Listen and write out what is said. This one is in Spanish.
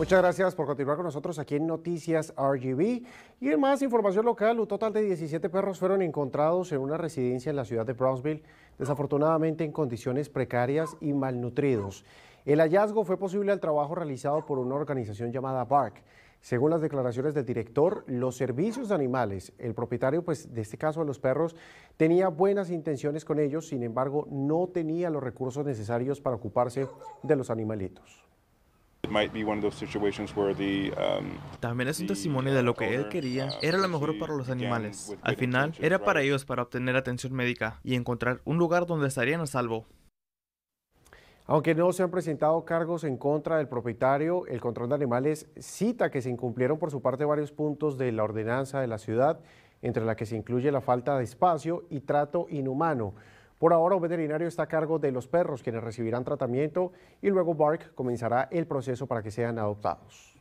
Muchas gracias por continuar con nosotros aquí en Noticias RGB. Y en más información local, un total de 17 perros fueron encontrados en una residencia en la ciudad de Brownsville, desafortunadamente en condiciones precarias y malnutridos. El hallazgo fue posible al trabajo realizado por una organización llamada Bark. Según las declaraciones del director, los servicios de animales, el propietario pues, de este caso de los perros, tenía buenas intenciones con ellos, sin embargo no tenía los recursos necesarios para ocuparse de los animalitos. Um, También es un testimonio de lo que él quería uh, era lo mejor para los animales. Al final, era para ellos para obtener atención médica y encontrar un lugar donde estarían a salvo. Aunque no se han presentado cargos en contra del propietario, el control de animales cita que se incumplieron por su parte varios puntos de la ordenanza de la ciudad, entre la que se incluye la falta de espacio y trato inhumano. Por ahora, un veterinario está a cargo de los perros, quienes recibirán tratamiento y luego Bark comenzará el proceso para que sean adoptados.